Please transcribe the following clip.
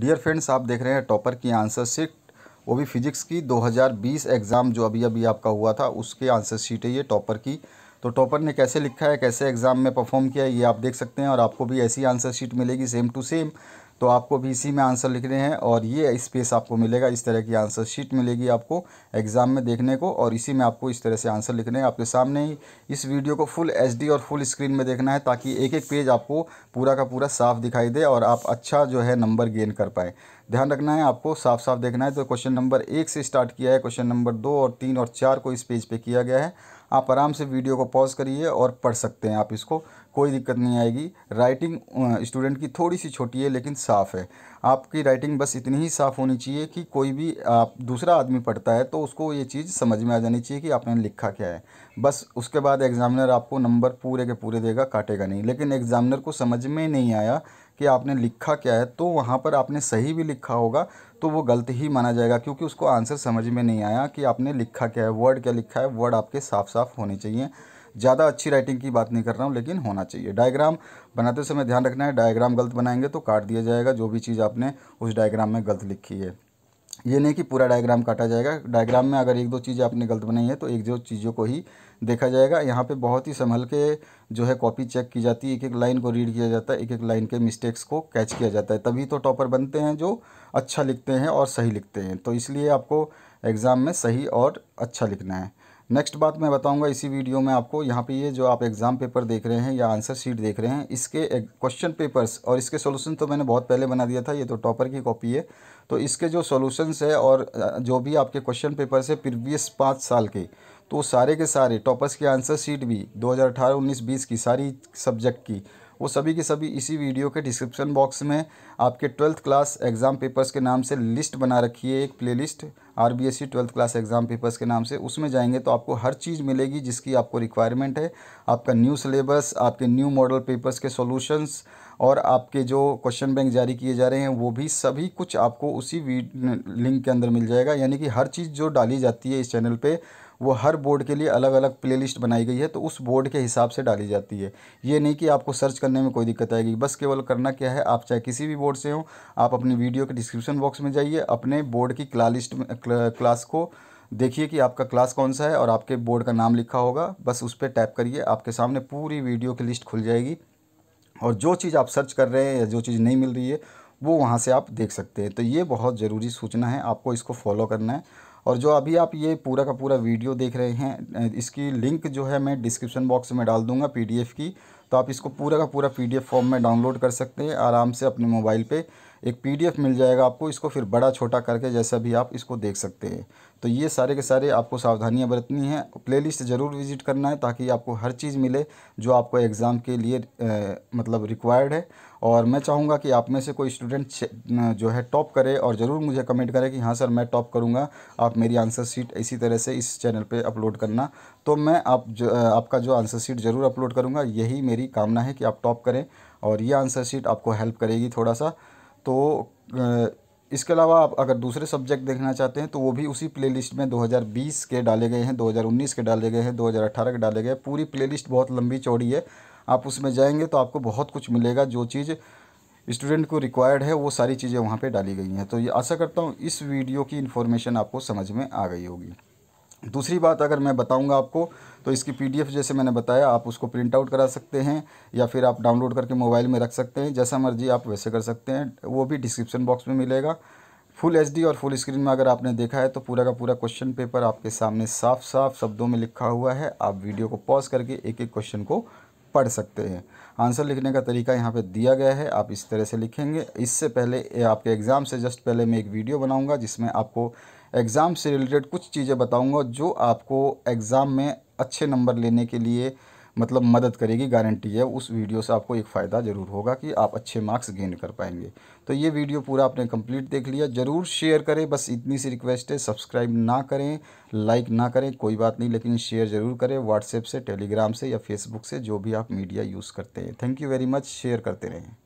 dear friends आप देख रहे हैं टॉपर की आंसर शीट वो भी फिजिक्स की 2020 एग्ज़ाम जो अभी अभी आपका हुआ था उसके आंसर शीट है ये टॉपर की तो टॉपर ने कैसे लिखा है कैसे एग्ज़ाम में परफॉर्म किया है ये आप देख सकते हैं और आपको भी ऐसी आंसर शीट मिलेगी सेम टू सेम तो आपको भी इसी में आंसर लिखने हैं और ये स्पेस आपको मिलेगा इस तरह की आंसर शीट मिलेगी आपको एग्ज़ाम में देखने को और इसी में आपको इस तरह से आंसर लिखने हैं आपके सामने ही इस वीडियो को फुल एच और फुल स्क्रीन में देखना है ताकि एक एक पेज आपको पूरा का पूरा साफ दिखाई दे और आप अच्छा जो है नंबर गेन कर पाए ध्यान रखना है आपको साफ साफ देखना है तो क्वेश्चन नंबर एक से स्टार्ट किया है क्वेश्चन नंबर दो और तीन और चार को इस पेज पर किया गया है आप आराम से वीडियो को पॉज करिए और पढ़ सकते हैं आप इसको कोई दिक्कत नहीं आएगी राइटिंग स्टूडेंट की थोड़ी सी छोटी है लेकिन साफ़ है आपकी राइटिंग बस इतनी ही साफ़ होनी चाहिए कि कोई भी आप दूसरा आदमी पढ़ता है तो उसको ये चीज़ समझ में आ जानी चाहिए कि आपने लिखा क्या है बस उसके बाद एग्ज़ामिनर आपको नंबर पूरे के पूरे देगा काटेगा नहीं लेकिन एग्ज़ामिनर को समझ में नहीं आया कि आपने लिखा क्या है तो वहाँ पर आपने सही भी लिखा होगा तो वो गलत ही माना जाएगा क्योंकि उसको आंसर समझ में नहीं आया कि आपने लिखा क्या है वर्ड क्या लिखा है वर्ड आपके साफ साफ होने चाहिए ज़्यादा अच्छी राइटिंग की बात नहीं कर रहा हूँ लेकिन होना चाहिए डायग्राम बनाते समय ध्यान रखना है डायग्राम गलत बनाएंगे तो काट दिया जाएगा जो भी चीज़ आपने उस डायग्राम में गलत लिखी है ये नहीं कि पूरा डायग्राम काटा जाएगा डायग्राम में अगर एक दो चीज़ें आपने गलत बनाई है तो एक दो चीज़ों को ही देखा जाएगा यहाँ पे बहुत ही संभल के जो है कॉपी चेक की जाती है एक एक लाइन को रीड किया जाता है एक एक लाइन के मिस्टेक्स को कैच किया जाता है तभी तो टॉपर बनते हैं जो अच्छा लिखते हैं और सही लिखते हैं तो इसलिए आपको एग्ज़ाम में सही और अच्छा लिखना है नेक्स्ट बात मैं बताऊंगा इसी वीडियो में आपको यहाँ पे ये जो आप एग्ज़ाम पेपर देख रहे हैं या आंसर शीट देख रहे हैं इसके क्वेश्चन पेपर्स और इसके सॉल्यूशन तो मैंने बहुत पहले बना दिया था ये तो टॉपर की कॉपी है तो इसके जो सॉल्यूशंस है और जो भी आपके क्वेश्चन पेपर्स है प्रीवियस पाँच साल के तो सारे के सारे टॉपर्स की आंसर शीट भी दो हज़ार 20 की सारी सब्जेक्ट की वो सभी के सभी इसी वीडियो के डिस्क्रिप्शन बॉक्स में आपके ट्वेल्थ क्लास एग्ज़ाम पेपर्स के नाम से लिस्ट बना रखी है एक playlist R B S C twelfth class exam papers के नाम से उसमें जाएंगे तो आपको हर चीज़ मिलेगी जिसकी आपको रिक्वायरमेंट है आपका न्यू सिलेबस आपके न्यू मॉडल पेपर्स के सॉल्यूशंस और आपके जो क्वेश्चन बैंक जारी किए जा रहे हैं वो भी सभी कुछ आपको उसी लिंक के अंदर मिल जाएगा यानी कि हर चीज़ जो डाली जाती है इस चैनल पर वो हर बोर्ड के लिए अलग अलग प्लेलिस्ट बनाई गई है तो उस बोर्ड के हिसाब से डाली जाती है ये नहीं कि आपको सर्च करने में कोई दिक्कत आएगी बस केवल करना क्या है आप चाहे किसी भी बोर्ड से हों आप अपनी वीडियो के डिस्क्रिप्शन बॉक्स में जाइए अपने बोर्ड की क्ला लिस्ट में क्लास को देखिए कि आपका क्लास कौन सा है और आपके बोर्ड का नाम लिखा होगा बस उस पर टैप करिए आपके सामने पूरी वीडियो की लिस्ट खुल जाएगी और जो चीज़ आप सर्च कर रहे हैं या जो चीज़ नहीं मिल रही है वो वहाँ से आप देख सकते हैं तो ये बहुत ज़रूरी सूचना है आपको इसको फॉलो करना है और जो अभी आप ये पूरा का पूरा वीडियो देख रहे हैं इसकी लिंक जो है मैं डिस्क्रिप्शन बॉक्स में डाल दूंगा पीडीएफ की तो आप इसको पूरा का पूरा पीडीएफ फॉर्म में डाउनलोड कर सकते हैं आराम से अपने मोबाइल पर एक पीडीएफ मिल जाएगा आपको इसको फिर बड़ा छोटा करके जैसा भी आप इसको देख सकते हैं तो ये सारे के सारे आपको सावधानियाँ बरतनी है प्लेलिस्ट ज़रूर विजिट करना है ताकि आपको हर चीज़ मिले जो आपको एग्ज़ाम के लिए मतलब रिक्वायर्ड है और मैं चाहूँगा कि आप में से कोई स्टूडेंट जो है टॉप करे और ज़रूर मुझे कमेंट करें कि हाँ सर मैं टॉप करूँगा आप मेरी आंसर सीट इसी तरह से इस चैनल पे अपलोड करना तो मैं आप जो आपका जो आंसर सीट ज़रूर अपलोड करूँगा यही मेरी कामना है कि आप टॉप करें और ये आंसर सीट आपको हेल्प करेगी थोड़ा सा तो इसके अलावा आप अगर दूसरे सब्जेक्ट देखना चाहते हैं तो वो भी उसी प्लेलिस्ट में 2020 के डाले गए हैं 2019 के डाले गए हैं 2018 के डाले गए हैं पूरी प्लेलिस्ट बहुत लंबी चौड़ी है आप उसमें जाएंगे तो आपको बहुत कुछ मिलेगा जो चीज़ स्टूडेंट को रिक्वायर्ड है वो सारी चीज़ें वहाँ पर डाली गई हैं तो ये आशा करता हूँ इस वीडियो की इन्फॉर्मेशन आपको समझ में आ गई होगी दूसरी बात अगर मैं बताऊंगा आपको तो इसकी पीडीएफ जैसे मैंने बताया आप उसको प्रिंट आउट करा सकते हैं या फिर आप डाउनलोड करके मोबाइल में रख सकते हैं जैसा मर्जी आप वैसे कर सकते हैं वो भी डिस्क्रिप्शन बॉक्स में मिलेगा फुल एचडी और फुल स्क्रीन में अगर आपने देखा है तो पूरा का पूरा क्वेश्चन पेपर आपके सामने साफ साफ शब्दों में लिखा हुआ है आप वीडियो को पॉज करके एक एक क्वेश्चन को पढ़ सकते हैं आंसर लिखने का तरीका यहाँ पे दिया गया है आप इस तरह से लिखेंगे इससे पहले आपके एग्ज़ाम से जस्ट पहले मैं एक वीडियो बनाऊँगा जिसमें आपको एग्ज़ाम से रिलेटेड कुछ चीज़ें बताऊंगा जो आपको एग्ज़ाम में अच्छे नंबर लेने के लिए मतलब मदद करेगी गारंटी है उस वीडियो से आपको एक फ़ायदा ज़रूर होगा कि आप अच्छे मार्क्स गेन कर पाएंगे तो ये वीडियो पूरा आपने कंप्लीट देख लिया ज़रूर शेयर करें बस इतनी सी रिक्वेस्ट है सब्सक्राइब ना करें लाइक ना करें कोई बात नहीं लेकिन शेयर ज़रूर करें व्हाट्सएप से टेलीग्राम से या फेसबुक से जो भी आप मीडिया यूज़ करते हैं thank you very much share करते रहें